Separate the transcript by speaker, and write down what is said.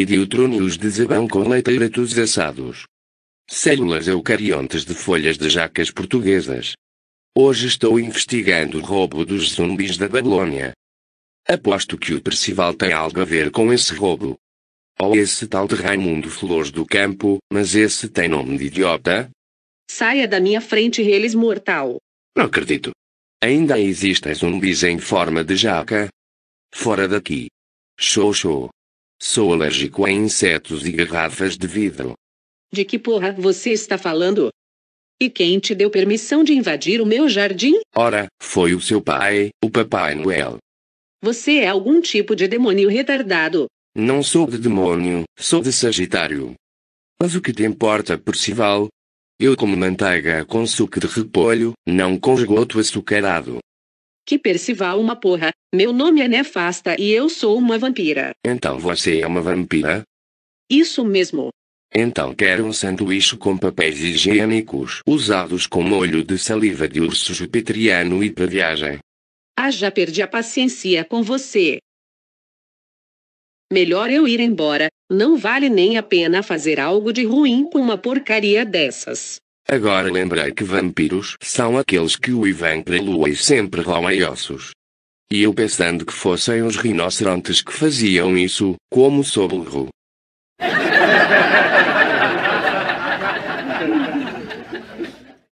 Speaker 1: e zabão com leiteiratos assados. Células eucariontes de folhas de jacas portuguesas. Hoje estou investigando o roubo dos zumbis da Babilônia. Aposto que o Percival tem algo a ver com esse roubo. Ou esse tal de Raimundo Flores do Campo, mas esse tem nome de idiota?
Speaker 2: Saia da minha frente, reles mortal.
Speaker 1: Não acredito. Ainda existem zumbis em forma de jaca? Fora daqui. Show show. Sou alérgico a insetos e garrafas de vidro.
Speaker 2: De que porra você está falando? E quem te deu permissão de invadir o meu jardim?
Speaker 1: Ora, foi o seu pai, o Papai Noel.
Speaker 2: Você é algum tipo de demônio retardado.
Speaker 1: Não sou de demônio, sou de Sagitário. Mas o que te importa, Percival? Eu como manteiga com suco de repolho, não com esgoto açucarado
Speaker 2: que Percival uma porra, meu nome é Nefasta e eu sou uma vampira.
Speaker 1: Então você é uma vampira?
Speaker 2: Isso mesmo.
Speaker 1: Então quero um sanduíche com papéis higiênicos usados com molho de saliva de urso jupiteriano e para viagem.
Speaker 2: Ah, já perdi a paciência com você. Melhor eu ir embora, não vale nem a pena fazer algo de ruim com uma porcaria dessas.
Speaker 1: Agora lembrei que vampiros são aqueles que o Ivan Prelua e sempre roem ossos. E eu pensando que fossem os rinocerontes que faziam isso, como sou burro.